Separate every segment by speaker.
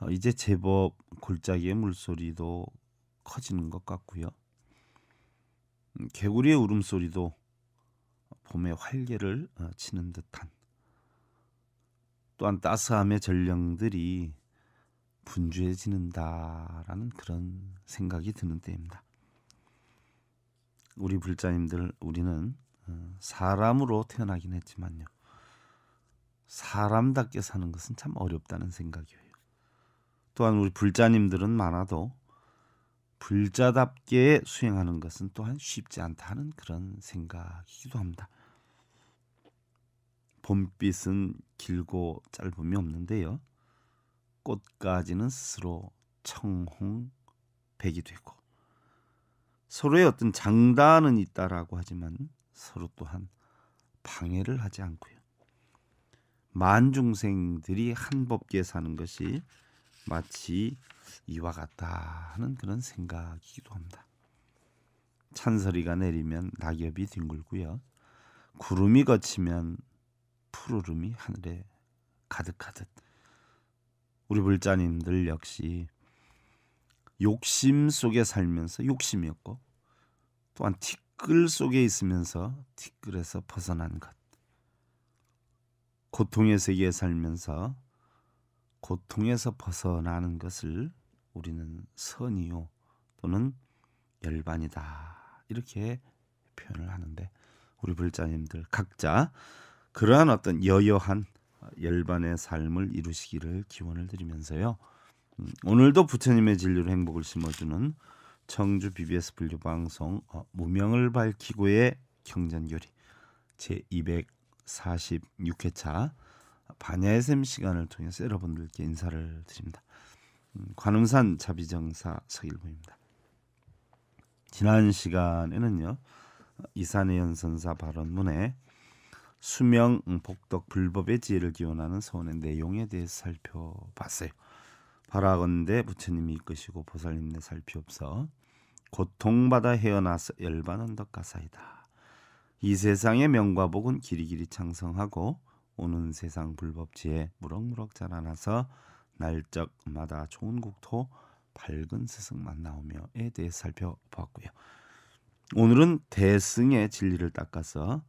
Speaker 1: 어, 이제 제법 골짜기의 물소리도 커지는 것 같고요. 음, 개구리의 울음소리도 봄의 활개를 어, 치는 듯한 또한 따스함의 전령들이 분주해지는다라는 그런 생각이 드는 때입니다. 우리 불자님들 우리는 어, 사람으로 태어나긴 했지만요. 사람답게 사는 것은 참 어렵다는 생각이 에요 또한 우리 불자님들은 많아도 불자답게 수행하는 것은 또한 쉽지 않다는 그런 생각이기도 합니다. 봄빛은 길고 짧음이 없는데요. 꽃까지는 스스로 청홍백이 되고 서로의 어떤 장단은 있다라고 하지만 서로 또한 방해를 하지 않고요. 만중생들이 한법계 사는 것이 마치 이와 같다 하는 그런 생각이기도 합니다. 찬서리가 내리면 낙엽이 뒹굴고요. 구름이 걷히면 푸르름이 하늘에 가득하듯 우리 불자님들 역시 욕심 속에 살면서 욕심이었고 또한 티끌 속에 있으면서 티끌에서 벗어난 것 고통의 세계에 살면서 고통에서 벗어나는 것을 우리는 선이요 또는 열반이다 이렇게 표현을 하는데 우리 불자님들 각자 그러한 어떤 여여한 열반의 삶을 이루시기를 기원을 드리면서요. 음, 오늘도 부처님의 진리로 행복을 심어주는 청주 BBS 분류 방송 어, 무명을 밝히고의 경전요리제 246회차 반야SM 시간을 통해서 여러분들께 인사를 드립니다. 음, 관음산 자비정사 서일부입니다. 지난 시간에는요 이산해연 선사 발언문에 수명 음, 복덕 불법의 지혜를 기원하는 서원의 내용에 대해서 살펴봤어요. 바라건대 부처님이 이끄시고 보살님네 살피옵서 고통받아 헤어나서 열반은 덕가사이다. 이 세상의 명과 복은 길이길이 창성하고 오는 세상 불법지에 무럭무럭 자라나서 날적마다 좋은 국토 밝은 스승만 나오며에 대해 살펴보았고요. 오늘은 대승의 진리를 닦아서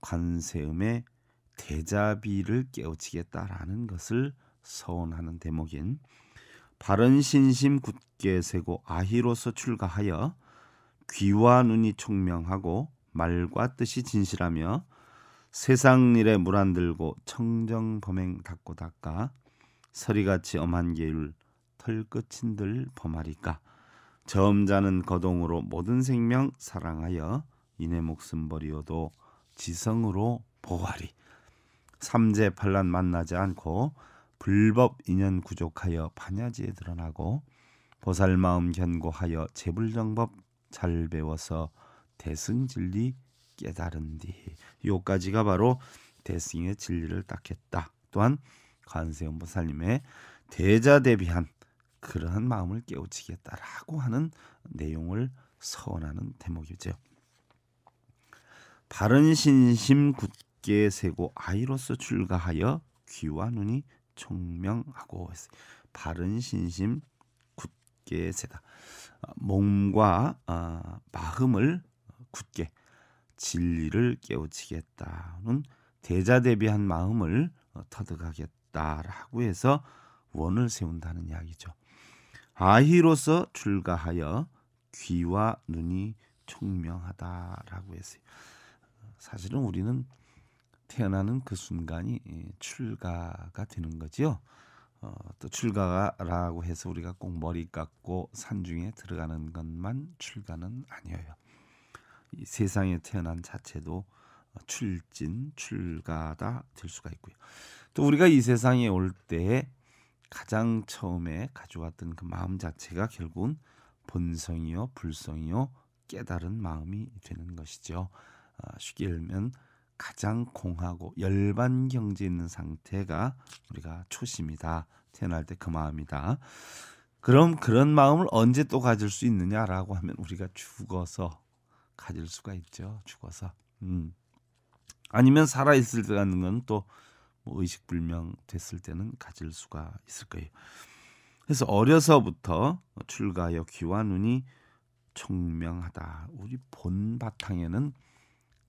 Speaker 1: 관세음의 대자비를 깨우치겠다라는 것을 서원하는 대목인 바른 신심 굳게 세고 아희로서 출가하여 귀와 눈이 총명하고 말과 뜻이 진실하며 세상 일에 물안 들고 청정 범행 닦고 닦아 서리같이 엄한 계율 털끝인들 범하리까 점자는 거동으로 모든 생명 사랑하여 이내 목숨 버리어도 지성으로 보호하리 삼재 팔란 만나지 않고 불법 인연 구족하여 반야지에 드러나고 보살 마음 견고하여 재불정법 잘 배워서 대승 진리 깨달은 뒤 요까지가 바로 대승의 진리를 닦겠다. 또한 관세음 보살님의 대자 대비한 그러한 마음을 깨우치겠다라고 하는 내용을 서원하는 대목이죠. 바른 신심 굳게 세고 아이로서 출가하여 귀와 눈이 총명하고 바른 신심 굳게 세다. 아, 몸과 아, 마음을 굳게 진리를 깨우치겠다는 대자대비한 마음을 어, 터득하겠다라고 해서 원을 세운다는 이야기죠. 아희로서 출가하여 귀와 눈이 총명하다라고 했어요. 사실은 우리는 태어나는 그 순간이 예, 출가가 되는 거지요. 어, 또 출가라고 해서 우리가 꼭 머리 깎고 산중에 들어가는 것만 출가는 아니에요. 이 세상에 태어난 자체도 어, 출진 출가다 될 수가 있고요. 또 우리가 이 세상에 올 때 가장 처음에 가져왔던 그 마음 자체가 결국은 본성이요 불성이요 깨달은 마음이 되는 것이죠. 아, 쉽게 하면 가장 공하고 열반 경지 있는 상태가 우리가 초심이다 태어날 때 그 마음이다. 그럼 그런 마음을 언제 또 가질 수 있느냐라고 하면 우리가 죽어서 가질 수가 있죠. 죽어서. 음. 아니면 살아 있을 때 갖는 건 또 뭐 의식불명 됐을 때는 가질 수가 있을 거예요. 그래서 어려서부터 출가여 귀와 눈이 총명하다. 우리 본 바탕에는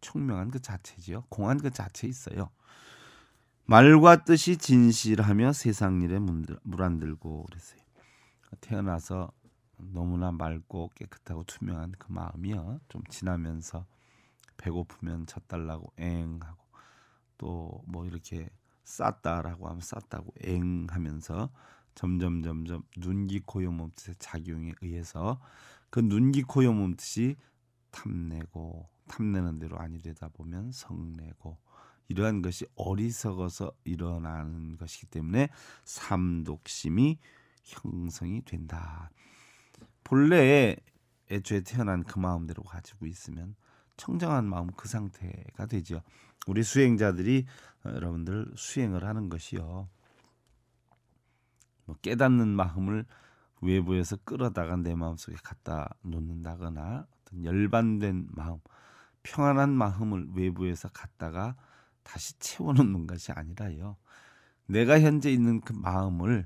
Speaker 1: 총명한 그 자체지요. 공한 그 자체 있어요. 말과 뜻이 진실하며 세상 일에 물안들고 그랬어요. 태어나서 너무나 맑고 깨끗하고 투명한 그 마음이요. 좀 지나면서 배고프면 젖달라고 엥 하고 또 뭐 이렇게 쌌다라고 하면 쌌다고 엥 하면서 점점 점점 눈기코요 몸뜻의 작용에 의해서 그 눈기코요 몸뜻이 탐내고 탐내는 대로 아니 되다 보면 성내고 이러한 것이 어리석어서 일어나는 것이기 때문에 삼독심이 형성이 된다. 본래에 애초에 태어난 그 마음대로 가지고 있으면 청정한 마음 그 상태가 되죠. 우리 수행자들이 어, 여러분들 수행을 하는 것이요. 뭐 깨닫는 마음을 외부에서 끌어다가 내 마음속에 갖다 놓는다거나 어떤 열반된 마음, 평안한 마음을 외부에서 갖다가 다시 채워놓는 것이 아니라요. 내가 현재 있는 그 마음을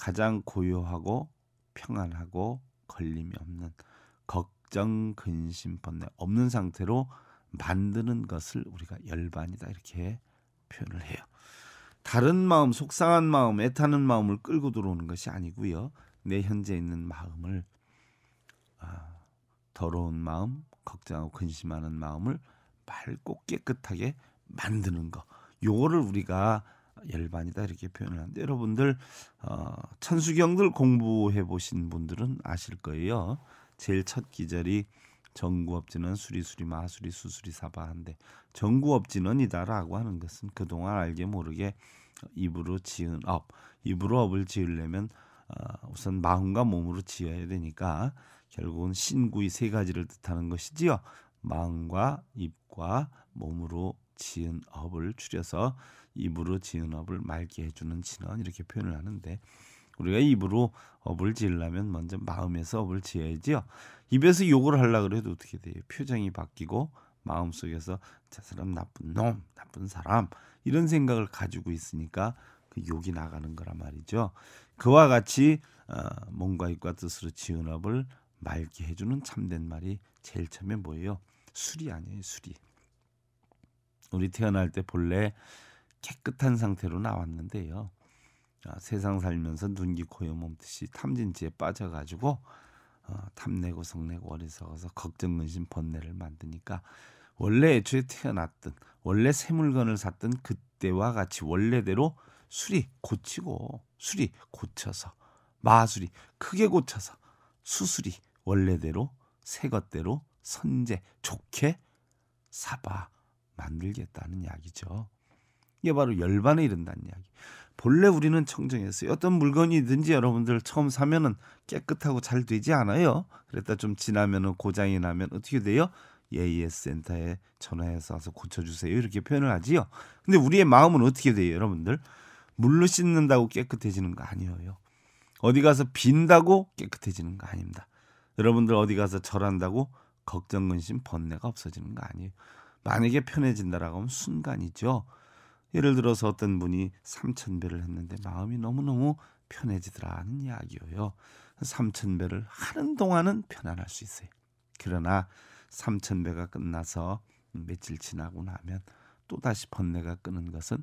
Speaker 1: 가장 고요하고 평안하고 걸림이 없는 걱정 근심 번뇌 없는 상태로 만드는 것을 우리가 열반이다 이렇게 표현을 해요. 다른 마음, 속상한 마음, 애타는 마음을 끌고 들어오는 것이 아니고요. 내 현재 있는 마음을 아, 더러운 마음, 걱정하고 근심하는 마음을 맑고 깨끗하게 만드는 거. 요거를 우리가 열반이다 이렇게 표현을 하는데 여러분들 어, 천수경들 공부해 보신 분들은 아실 거예요. 제일 첫 기절이 정구업지는 수리수리 마수리 수수리 사바한데 정구업지는이다라고 하는 것은 그동안 알게 모르게 입으로 지은 업 입으로 업을 지으려면 어, 우선 마음과 몸으로 지어야 되니까 결국은 신구의 세 가지를 뜻하는 것이지요 마음과 입과 몸으로 지은 업을 줄여서 입으로 지은 업을 맑게 해주는 진언 이렇게 표현을 하는데 우리가 입으로 업을 지으려면 먼저 마음에서 업을 지어야지요. 입에서 욕을 하려그래도 어떻게 돼요? 표정이 바뀌고 마음속에서 저 사람 나쁜 놈, 나쁜 사람 이런 생각을 가지고 있으니까 그 욕이 나가는 거란 말이죠. 그와 같이 어, 몸과 입과 뜻으로 지은 업을 맑게 해주는 참된 말이 제일 처음에 뭐예요? 술이 아니에요, 술이. 우리 태어날 때 본래 깨끗한 상태로 나왔는데요. 아, 세상 살면서 눈기 코여 몸듯이탐진지에 빠져가지고 어, 탐내고 성내고 어리석어서 걱정 근심 번뇌를 만드니까 원래 애초에 태어났던 원래 새 물건을 샀던 그때와 같이 원래대로 수리 고치고 수리 고쳐서 마술이 크게 고쳐서 수술이 원래대로 새 것대로 선제 좋게 사바 만들겠다는 약이죠. 이게 바로 열반에 이른다는 이야기. 본래 우리는 청정했어요. 어떤 물건이든지 여러분들 처음 사면은 깨끗하고 잘 되지 않아요. 그랬다 좀 지나면은 고장이 나면 어떻게 돼요? 예예센터에 전화해서 와서 고쳐주세요. 이렇게 표현을 하지요. 근데 우리의 마음은 어떻게 돼요, 여러분들? 물로 씻는다고 깨끗해지는 거 아니에요. 어디 가서 빈다고 깨끗해지는 거 아닙니다. 여러분들 어디 가서 절한다고 걱정 근심 번뇌가 없어지는 거 아니에요. 만약에 편해진다라고 하면 순간이죠. 예를 들어서 어떤 분이 삼천배를 했는데 마음이 너무너무 편해지더라 하는 이야기예요. 삼천배를 하는 동안은 편안할 수 있어요. 그러나 삼천배가 끝나서 며칠 지나고 나면 또다시 번뇌가 끄는 것은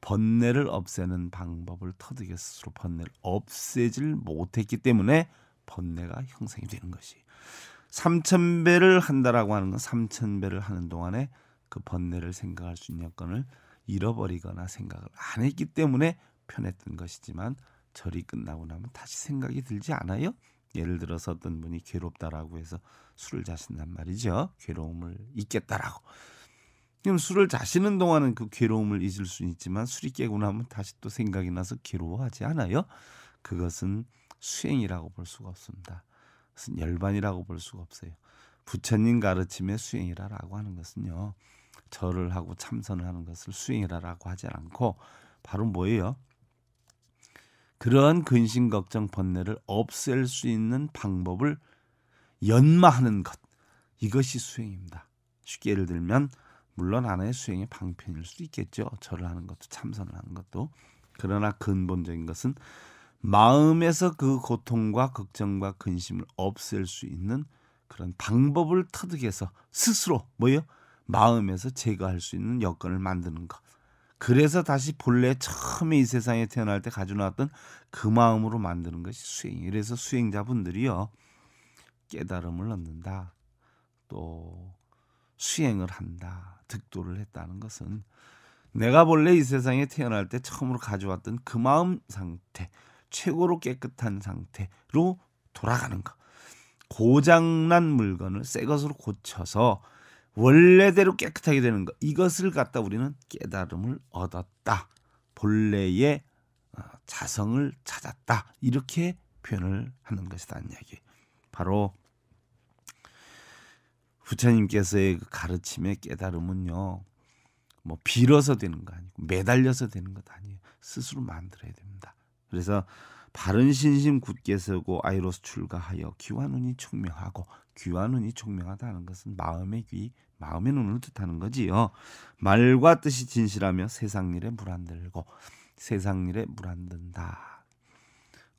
Speaker 1: 번뇌를 없애는 방법을 터득해 스스로 번뇌를 없애질 못했기 때문에 번뇌가 형성이 되는 것이 삼천배를 한다라고 하는 건 삼천배를 하는 동안에 그 번뇌를 생각할 수 있는 여건을 잃어버리거나 생각을 안 했기 때문에 편했던 것이지만 절이 끝나고 나면 다시 생각이 들지 않아요? 예를 들어서 어떤 분이 괴롭다라고 해서 술을 자신단 말이죠. 괴로움을 잊겠다라고. 그럼 술을 자시는 동안은 그 괴로움을 잊을 수는 있지만 술이 깨고 나면 다시 또 생각이 나서 괴로워하지 않아요? 그것은 수행이라고 볼 수가 없습니다. 그것은 열반이라고 볼 수가 없어요. 부처님 가르침의 수행이라고 하는 것은요. 절을 하고 참선을 하는 것을 수행이라고 하지 않고 바로 뭐예요? 그러한 근심 걱정 번뇌를 없앨 수 있는 방법을 연마하는 것 이것이 수행입니다. 쉽게 예를 들면 물론 하나의 수행의 방편일 수도 있겠죠. 절을 하는 것도 참선을 하는 것도 그러나 근본적인 것은 마음에서 그 고통과 걱정과 근심을 없앨 수 있는 그런 방법을 터득해서 스스로 뭐예요? 마음에서 제거할 수 있는 여건을 만드는 것. 그래서 다시 본래 처음에 이 세상에 태어날 때가져고왔던그 마음으로 만드는 것이 수행. 이래서 수행자분들이요. 깨달음을 얻는다. 또 수행을 한다. 득도를 했다는 것은 내가 본래 이 세상에 태어날 때 처음으로 가져왔던 그 마음 상태, 최고로 깨끗한 상태로 돌아가는 것. 고장난 물건을 새 것으로 고쳐서 원래대로 깨끗하게 되는 것 이것을 갖다 우리는 깨달음을 얻었다. 본래의 어, 자성을 찾았다. 이렇게 표현을 하는 것이다는 이야기. 바로 부처님께서의 그 가르침의 깨달음은요. 뭐 빌어서 되는 거 아니고 매달려서 되는 것 아니에요. 스스로 만들어야 됩니다. 그래서 바른 신심 굳게 서고 아이로스 출가하여 귀와 눈이 총명하고 귀와 눈이 총명하다는 것은 마음의 귀, 마음의 눈을 뜻하는 거지요. 말과 뜻이 진실하며 세상 일에 물 안들고 세상 일에 물 안든다.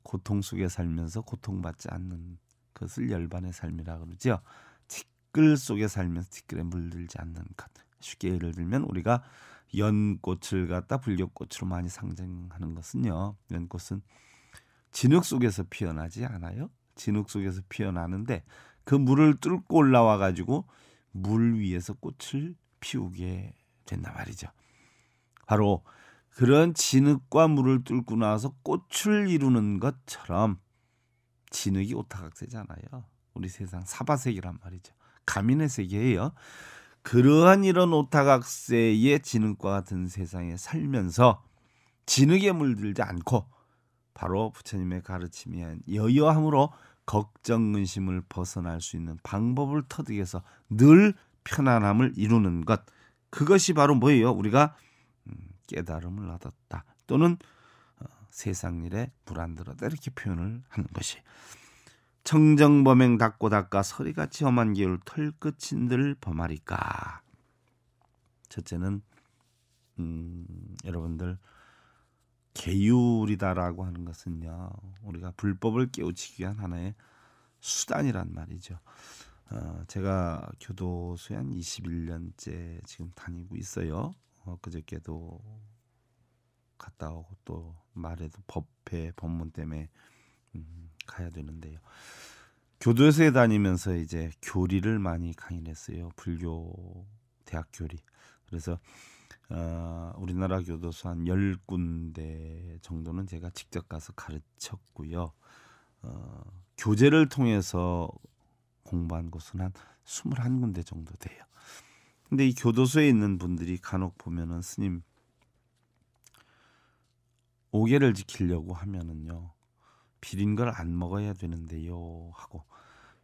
Speaker 1: 고통 속에 살면서 고통받지 않는 것을 열반의 삶이라 그러지요. 티끌 속에 살면서 티끌에 물들지 않는 것. 쉽게 예를 들면 우리가 연꽃을 갖다 불교꽃으로 많이 상징하는 것은요. 연꽃은 진흙 속에서 피어나지 않아요? 진흙 속에서 피어나는데 그 물을 뚫고 올라와 가지고 물 위에서 꽃을 피우게 된단 말이죠. 바로 그런 진흙과 물을 뚫고 나서 꽃을 이루는 것처럼 진흙이 오타각세잖아요. 우리 세상 사바세계란 말이죠. 가민의 세계예요. 그러한 이런 오타각세의 진흙과 같은 세상에 살면서 진흙에 물들지 않고 바로 부처님의 가르침이 한 여여함으로 걱정 근심을 벗어날 수 있는 방법을 터득해서 늘 편안함을 이루는 것 그것이 바로 뭐예요? 우리가 음, 깨달음을 얻었다 또는 어, 세상 일에 불안들었다 이렇게 표현을 하는 것이 청정범행 닦고 닦아 서리같이 험한 기울 털끝인들 범하리까 첫째는 음, 여러분들 계율이다라고 하는 것은요 우리가 불법을 깨우치기 위한 하나의 수단이란 말이죠. 어, 제가 교도소에 한 21년째 지금 다니고 있어요. 어, 그저께도 갔다 오고 또말해도 법회 법문 때문에 음, 가야 되는데요. 교도소에 다니면서 이제 교리를 많이 강의했어요. 불교 대학 교리. 그래서 어, 우리나라 교도소 한1 0군데 정도는 제가 직접 가서 가르쳤고요. 어, 교재를 통해서 공부한 곳은 한2 1 군데 정도 돼요. 근데 이 교도소에 있는 분들이 간혹 보면은 스님 오개를 지키려고 하면은요. 비린 걸 안 먹어야 되는데요 하고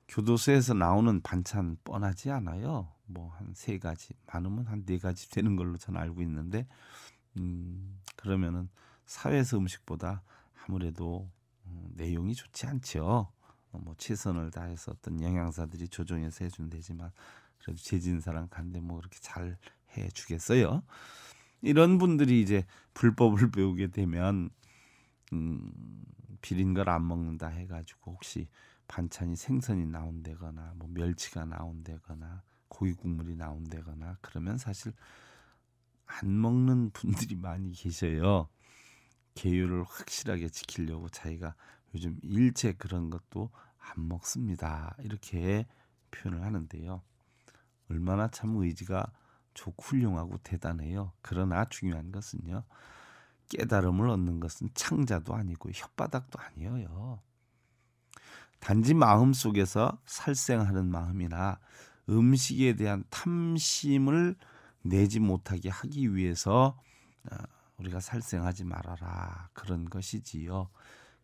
Speaker 1: 교도소에서 나오는 반찬 뻔하지 않아요. 뭐한세 가지, 많으면 한 네 가지 되는 걸로 저는 알고 있는데 음, 그러면은 사회에서 음식보다 아무래도 음, 내용이 좋지 않죠. 어, 뭐 최선을 다해서 어떤 영양사들이 조정해서 해준 되지만 그래도 재진사랑 간데 뭐 그렇게 잘 해주겠어요. 이런 분들이 이제 불법을 배우게 되면 음, 비린 걸 안 먹는다 해가지고 혹시 반찬이 생선이 나온다거나 뭐 멸치가 나온다거나 고기 국물이 나온다거나 그러면 사실 안 먹는 분들이 많이 계셔요. 계율을 확실하게 지키려고 자기가 요즘 일체 그런 것도 안 먹습니다. 이렇게 표현을 하는데요. 얼마나 참 의지가 좋고 훌륭하고 대단해요. 그러나 중요한 것은요. 깨달음을 얻는 것은 창자도 아니고 혓바닥도 아니에요. 단지 마음 속에서 살생하는 마음이나 음식에 대한 탐심을 내지 못하게 하기 위해서 아, 우리가 살생하지 말아라 그런 것이지요.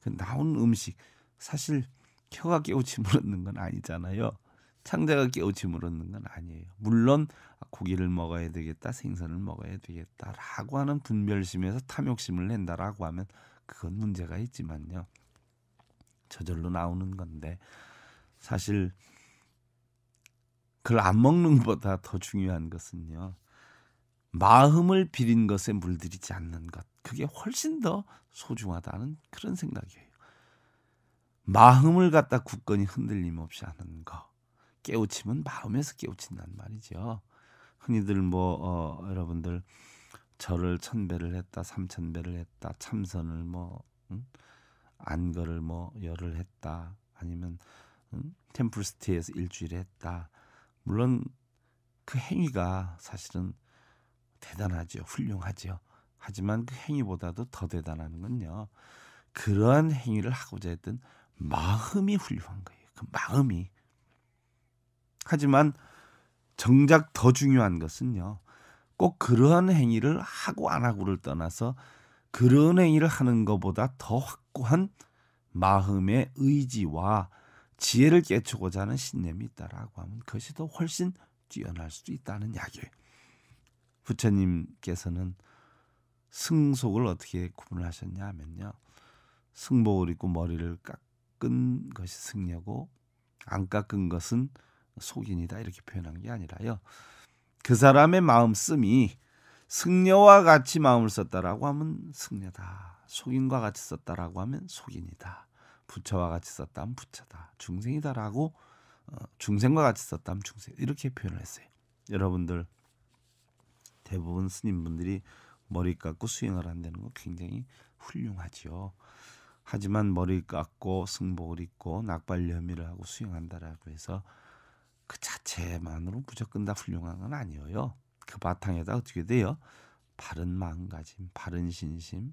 Speaker 1: 그 나온 음식 사실 혀가 깨우침물로는건 아니잖아요. 창자가 깨우침물로는건 아니에요. 물론 아, 고기를 먹어야 되겠다, 생선을 먹어야 되겠다라고 하는 분별심에서 탐욕심을 낸다라고 하면 그건 문제가 있지만요. 저절로 나오는 건데 사실 그걸 안 먹는 것보다 더 중요한 것은요. 마음을 비린 것에 물들이지 않는 것. 그게 훨씬 더 소중하다는 그런 생각이에요. 마음을 갖다 굳건히 흔들림 없이 하는 거. 깨우침은 마음에서 깨우친단 말이죠. 흔히들 뭐 어, 여러분들 절을 천 배를 했다, 삼천 배를 했다, 참선을 뭐 응? 안거를 뭐 열을 했다, 아니면 응? 템플스테이에서 일주일에 했다, 물론 그 행위가 사실은 대단하죠. 훌륭하죠. 하지만 그 행위보다도 더 대단한 건요. 그러한 행위를 하고자 했던 마음이 훌륭한 거예요. 그 마음이. 하지만 정작 더 중요한 것은요. 꼭 그러한 행위를 하고 안 하고를 떠나서 그런 행위를 하는 것보다 더 확고한 마음의 의지와 지혜를 깨치고자 하는 신념이 있다라고 하면 그것이 더 훨씬 뛰어날 수도 있다는 이야기예요. 부처님께서는 승속을 어떻게 구분 하셨냐 면요 승복을 입고 머리를 깎은 것이 승려고 안 깎은 것은 속인이다 이렇게 표현한 게 아니라요. 그 사람의 마음 씀이 승려와 같이 마음을 썼다라고 하면 승려다. 속인과 같이 썼다라고 하면 속인이다. 부처와 같이 썼다면 부처다. 중생이다라고 어, 중생과 같이 썼다면 중생 이렇게 표현을 했어요. 여러분들 대부분 스님분들이 머리 깎고 수행을 한다는 거 굉장히 훌륭하지요. 하지만 머리 깎고 승복을 입고 낙발 혐의를 하고 수행한다라고 해서 그 자체만으로 무조건 다 훌륭한 건 아니에요. 그 바탕에다 어떻게 돼요? 바른 마음가짐, 바른 신심,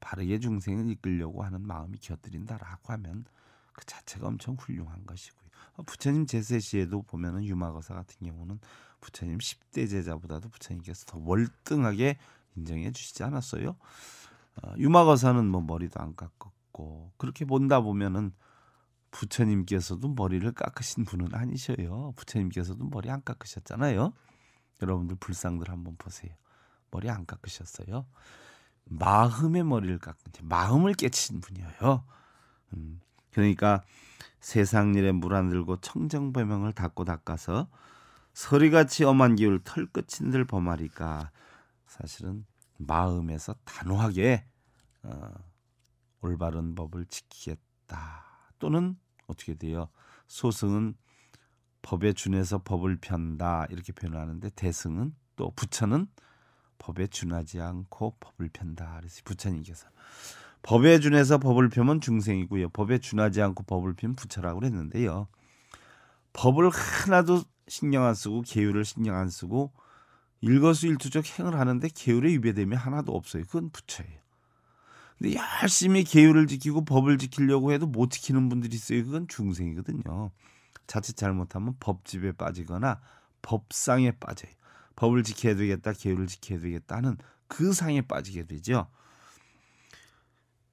Speaker 1: 바르게 중생을 이끌려고 하는 마음이 곁들인다라고 하면 그 자체가 엄청 훌륭한 것이고요. 어, 부처님 제세 시에도 보면은 유마거사 같은 경우는 부처님 10대 제자보다도 부처님께서 더 월등하게 인정해 주시지 않았어요. 어, 유마거사는 뭐 머리도 안 깎았고 그렇게 본다 보면은 부처님께서도 머리를 깎으신 분은 아니셔요. 부처님께서도 머리 안 깎으셨잖아요. 여러분들 불상들 한번 보세요. 머리 안 깎으셨어요. 마음의 머리를 깎은 마음을 깨친 분이에요. 음, 그러니까 세상 일에 물 안들고 청정배명을 닦고 닦아서 서리같이 엄한 기울 털끝인들 범하리까 사실은 마음에서 단호하게 어, 올바른 법을 지키겠다 또는 어떻게 돼요 소승은 법에 준해서 법을 편다 이렇게 표현하는데 대승은 또 부처는 법에 준하지 않고 법을 편다. 그래서 부처님께서 법에 준해서 법을 펴면 중생이고요. 법에 준하지 않고 법을 펴면 부처라고 그랬는데요. 법을 하나도 신경 안 쓰고 계율을 신경 안 쓰고 일거수일투족 행을 하는데 계율에 위배됨이 하나도 없어요. 그건 부처예요. 근데 열심히 계율을 지키고 법을 지키려고 해도 못 지키는 분들이 있어요. 그건 중생이거든요. 자칫 잘못하면 법집에 빠지거나 법상에 빠져요. 법을 지켜야 되겠다, 계율을 지켜야 되겠다는 그 상에 빠지게 되죠.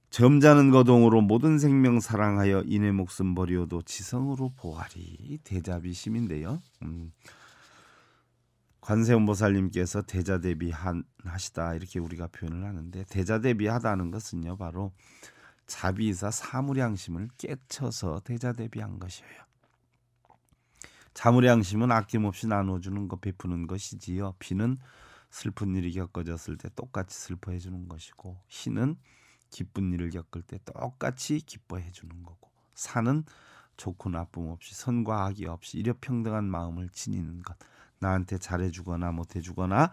Speaker 1: 점잖은 거동으로 모든 생명 사랑하여 이내 목숨 버리어도 지성으로 보아리 대자비심인데요. 음. 관세음보살님께서 대자대비하시다 이렇게 우리가 표현을 하는데 대자대비하다는 것은요 바로 자비이사 사무량심을 깨쳐서 대자대비한 것이에요. 자물 양심은 아낌없이 나눠주는 것 베푸는 것이지요. 비는 슬픈 일이 겪어졌을 때 똑같이 슬퍼해 주는 것이고 희는 기쁜 일을 겪을 때 똑같이 기뻐해 주는 거고 산은 좋고 나쁨 없이 선과 악이 없이 이여평등한 마음을 지니는 것 나한테 잘해주거나 못해주거나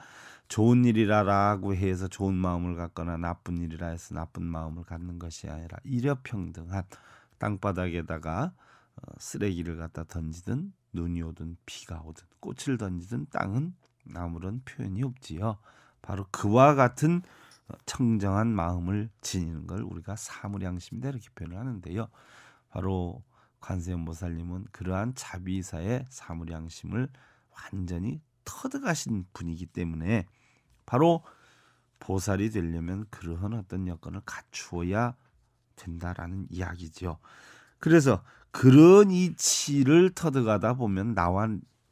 Speaker 1: 좋은 일이라라고 해서 좋은 마음을 갖거나 나쁜 일이라 해서 나쁜 마음을 갖는 것이 아니라 이여평등한 땅바닥에다가 어, 쓰레기를 갖다 던지든 눈이 오든 비가 오든 꽃을 던지든 땅은 아무런 표현이 없지요. 바로 그와 같은 청정한 마음을 지니는 걸 우리가 사물양심이다 이렇게 표현을 하는데요. 바로 관세음보살님은 그러한 자비사의 사물양심을 완전히 터득하신 분이기 때문에 바로 보살이 되려면 그러한 어떤 여건을 갖추어야 된다라는 이야기죠 그래서 그런 이치를 터득하다 보면 나와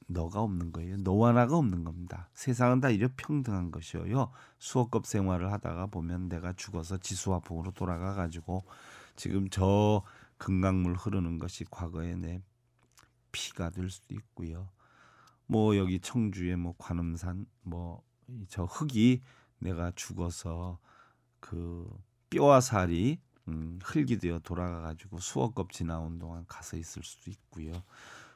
Speaker 1: 너가 없는 거예요. 너와 나가 없는 겁니다. 세상은 다 이래 평등한 것이어요. 수억급 생활을 하다가 보면 내가 죽어서 지수화풍으로 돌아가 가지고 지금 저 금강물 흐르는 것이 과거에내 피가 될 수도 있고요. 뭐 여기 청주에뭐 관음산 뭐 저 흙이 내가 죽어서 그 뼈와 살이 음, 흙이 되어 돌아가가지고 수억 겁 지나온 동안 가서 있을 수도 있고요.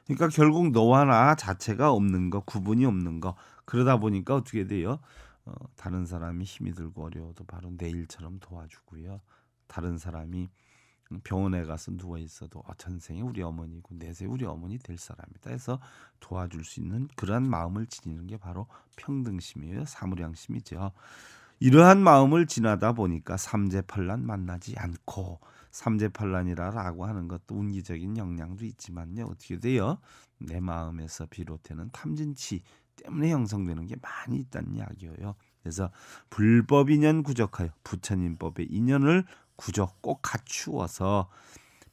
Speaker 1: 그러니까 결국 너와 나 자체가 없는 거, 구분이 없는 거. 그러다 보니까 어떻게 돼요? 어, 다른 사람이 힘이 들고 어려워도 바로 내일처럼 도와주고요. 다른 사람이 병원에 가서 누워 있어도 어, 천생이 우리 어머니고 내세 우리 어머니 될 사람이다 해서 도와줄 수 있는 그러한 마음을 지니는 게 바로 평등심이에요 사무량심이죠 이러한 마음을 지나다 보니까 삼재팔란 만나지 않고 삼재팔란이라고 하는 것도 운기적인 영향도 있지만요. 어떻게 돼요? 내 마음에서 비롯되는 탐진치 때문에 형성되는 게 많이 있다는 이야기예요. 그래서 불법 인연 구적하여 부처님법의 인연을 구적 꼭 갖추어서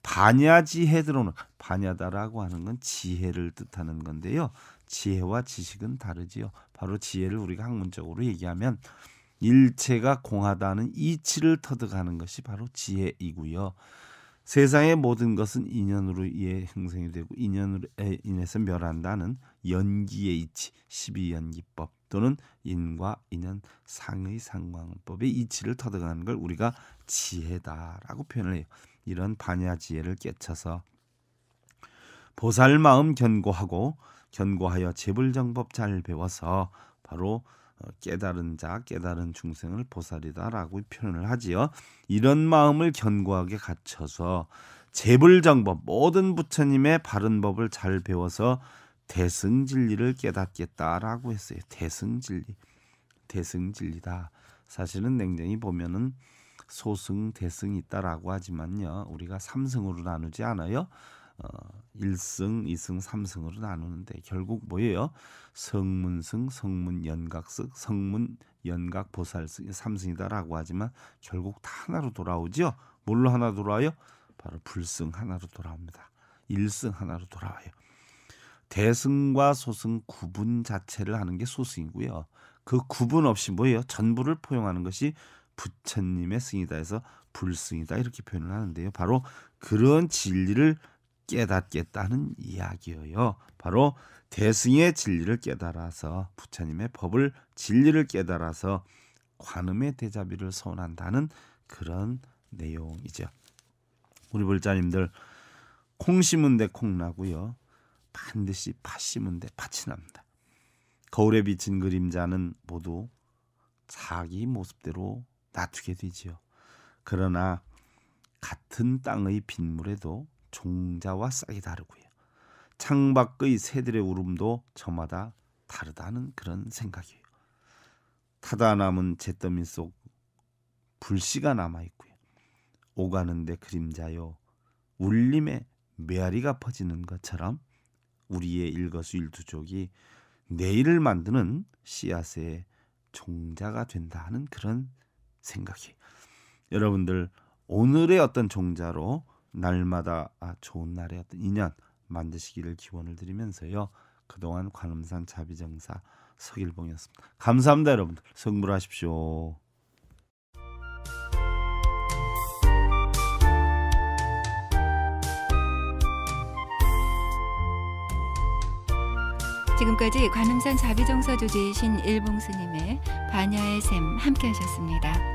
Speaker 1: 반야지혜 들어오는 반야다라고 하는 건 지혜를 뜻하는 건데요. 지혜와 지식은 다르지요. 바로 지혜를 우리가 학문적으로 얘기하면 일체가 공하다는 이치를 터득하는 것이 바로 지혜이고요. 세상의 모든 것은 인연으로 이해 형성이 되고 인연으로 인해서 멸한다는 연기의 이치, 십이연기법 또는 인과 인연 상의 상관법의 이치를 터득하는 걸 우리가 지혜다라고 표현을 해요. 이런 반야 지혜를 깨쳐서 보살 마음 견고하고 견고하여 재불정법 잘 배워서 바로 어, 깨달은 자, 깨달은 중생을 보살이다라고 표현을 하지요. 이런 마음을 견고하게 갖춰서 재불정법 모든 부처님의 바른 법을 잘 배워서 대승 진리를 깨닫겠다라고 했어요. 대승 진리. 대승 진리다. 사실은 냉정히 보면은 소승 대승이 있다라고 하지만요. 우리가 삼승으로 나누지 않아요. 어, 1승, 2승, 3승으로 나누는데 결국 뭐예요? 성문승, 성문연각승, 성문연각보살승, 3승이다라고 하지만 결국 다 하나로 돌아오죠. 뭘로 하나 돌아와요? 바로 불승 하나로 돌아옵니다. 1승 하나로 돌아와요. 대승과 소승 구분 자체를 하는 게 소승이고요. 그 구분 없이 뭐예요? 전부를 포용하는 것이 부처님의 승이다 해서 불승이다 이렇게 표현을 하는데요. 바로 그런 진리를 깨닫겠다는 이야기예요. 바로 대승의 진리를 깨달아서 부처님의 법을 진리를 깨달아서 관음의 대자비를 소원한다는 그런 내용이죠. 우리 불자님들 콩 심은 데 콩 나고요. 반드시 팥 심은 데 팥이 납니다. 거울에 비친 그림자는 모두 자기 모습대로 놔두게 되지요. 그러나 같은 땅의 빗물에도 종자와 싹이 다르고요. 창밖의 새들의 울음도 저마다 다르다는 그런 생각이에요. 타다 남은 잿더미 속 불씨가 남아 있고요. 오가는데 그림자요. 울림에 메아리가 퍼지는 것처럼 우리의 일거수일투족이 내일을 만드는 씨앗의 종자가 된다는 그런 생각이 여러분들 오늘의 어떤 종자로 날마다 아, 좋은 날이었던 인연 만드시기를 기원을 드리면서요. 그동안 관음산 자비정사 서길봉이었습니다. 감사합니다, 여러분들. 성불하십시오. 지금까지 관음산 자비정사 조지신 일봉스님의 반야의 샘 함께 하셨습니다.